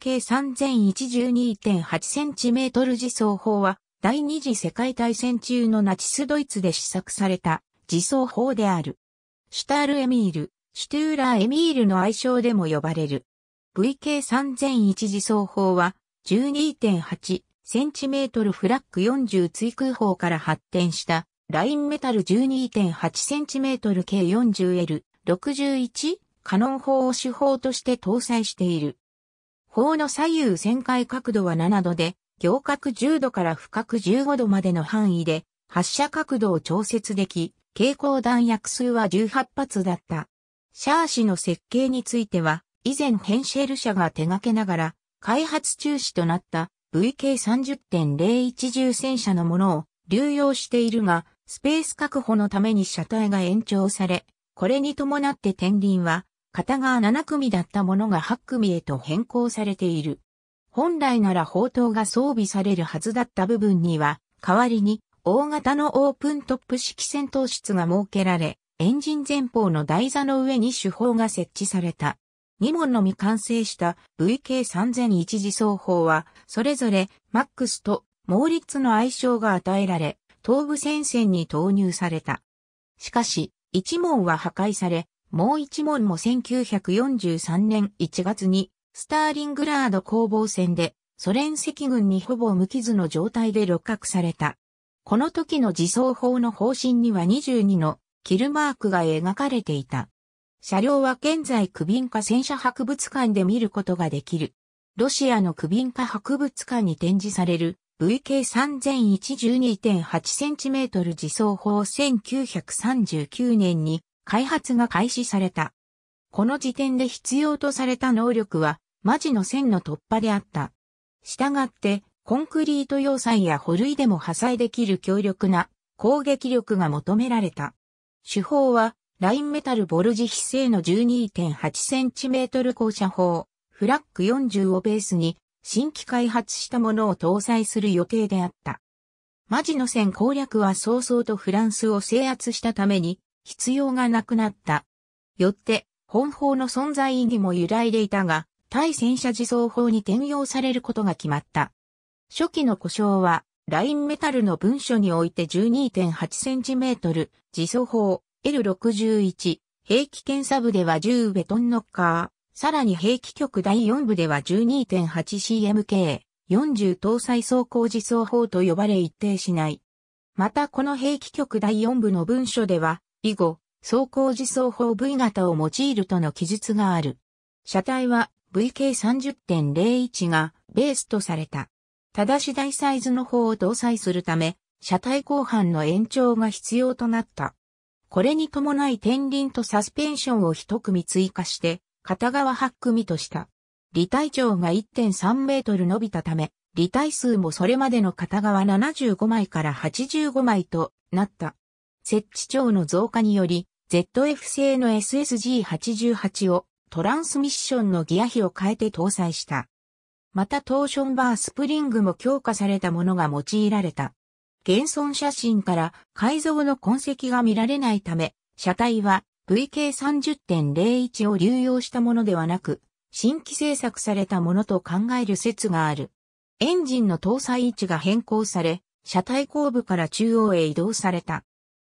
計 3012.8cm 自走砲は、第二次世界大戦中のナチスドイツで試作された自走砲である。シュタール・エミール、シュトゥーラー・エミールの愛称でも呼ばれる。VK3001 自走砲は 12.8cm フラッグ40追空砲から発展したラインメタル 12.8cm 計 40L61 カノン砲を手砲として搭載している。法の左右旋回角度は7度で、行角10度から俯角15度までの範囲で、発射角度を調節でき、蛍光弾薬数は18発だった。シャー氏の設計については、以前ヘンシェル社が手掛けながら、開発中止となった VK30.01 重戦車のものを流用しているが、スペース確保のために車体が延長され、これに伴って天輪は片側7組だったものが8組へと変更されている。本来なら砲塔が装備されるはずだった部分には、代わりに大型のオープントップ式戦闘室が設けられ、エンジン前方の台座の上に手砲が設置された。2門のみ完成した VK3001 次装砲は、それぞれマックスとモーリッツの愛称が与えられ、東部戦線に投入された。しかし、1門は破壊され、もう一門も1943年1月に、スターリングラード攻防戦で、ソ連赤軍にほぼ無傷の状態で六角された。この時の自走砲の方針には22のキルマークが描かれていた。車両は現在クビンカ戦車博物館で見ることができる。ロシアのクビンカ博物館に展示される v k 3 0 1 1 2 8 c m 自走砲1939年に開発が開始された。この時点で必要とされた能力は、マジの線の突破であった。したがって、コンクリート要塞や保類でも破砕できる強力な攻撃力が求められた。手法は、ラインメタルボルジ非正の 12.8cm 降車砲、フラッグ40をベースに、新規開発したものを搭載する予定であった。マジの戦攻略は早々とフランスを制圧したために、必要がなくなった。よって、本法の存在意義も揺らいでいたが、対戦車自走法に転用されることが決まった。初期の故障は、ラインメタルの文書において 12.8cm 自走法 L61 兵器検査部では10ベトンノッカー、さらに兵器局第4部では 12.8CMK 40搭載走行自走法と呼ばれ一定しない。またこの兵器局第4部の文書では以後、走行時走法 V 型を用いるとの記述がある。車体は VK30.01 がベースとされた。ただし大サイズの方を搭載するため、車体後半の延長が必要となった。これに伴い天輪とサスペンションを一組追加して、片側8組とした。離体長が1.3メートル伸びたため、離体数もそれまでの片側75枚から85枚となった。設置長の増加により、ZF 製の SSG88 をトランスミッションのギア比を変えて搭載した。またトーションバースプリングも強化されたものが用いられた。現存写真から改造の痕跡が見られないため、車体は VK30.01 を流用したものではなく、新規制作されたものと考える説がある。エンジンの搭載位置が変更され、車体後部から中央へ移動された。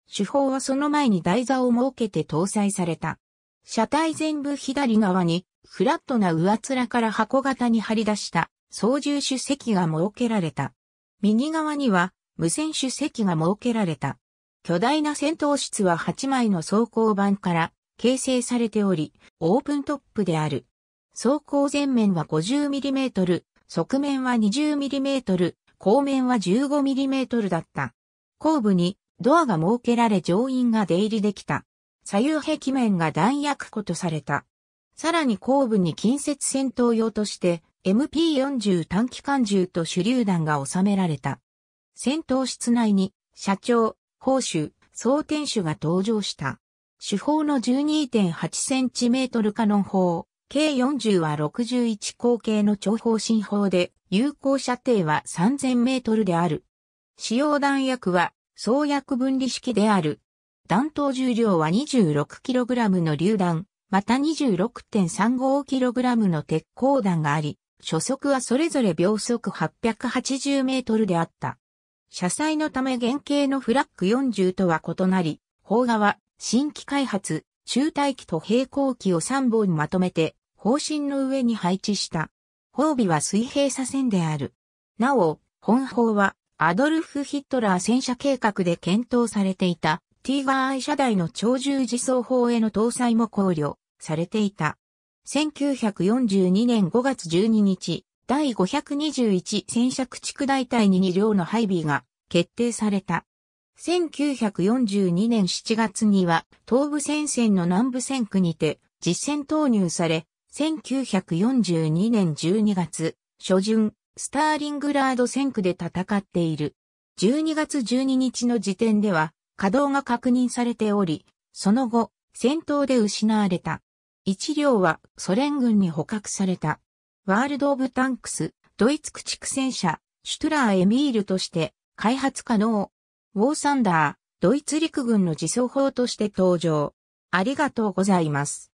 主砲はその前に台座を設けて搭載された。車体全部左側に、フラットな上面から箱型に張り出した操縦手席が設けられた。右側には無線手席が設けられた。巨大な戦闘室は8枚の装甲板から形成されており、オープントップである。装甲前面は 50mm、側面は 20mm、後面は 15mm だった。後部にドアが設けられ乗員が出入りできた。左右壁面が弾薬庫とされた。さらに後部に近接戦闘用として MP40 短期間銃と手榴弾が収められた。戦闘室内に社長、砲手、総天守が登場した。手法の 12.8cm カノン砲、計40は61口径の長方針砲で、有効射程は3000メートルである。使用弾薬は創薬分離式である。弾頭重量は 26kg の榴弾、また 26.35kg の鉄鋼弾があり、初速はそれぞれ秒速880メートルであった。車載のため原型のフラック40とは異なり、砲側、新規開発、中退機と平行機を3本まとめて、方針の上に配置した。砲尾は水平左線である。なお、本砲はアドルフ・ヒットラー戦車計画で検討されていた、ティーガー車台の超重自走砲への搭載も考慮されていた。1942年5月12日、第521戦車駆逐大隊に2両の配備が決定された。1942年7月には東部戦線の南部戦区にて実戦投入され、1942年12月初旬、スターリングラード戦区で戦っている。12月12日の時点では稼働が確認されており、その後、戦闘で失われた。一両はソ連軍に捕獲された。ワールド・オブ・タンクス、ドイツ駆逐戦車、シュトラー・エミールとして開発可能。ウォーサンダー、ドイツ陸軍の自走砲として登場。ありがとうございます。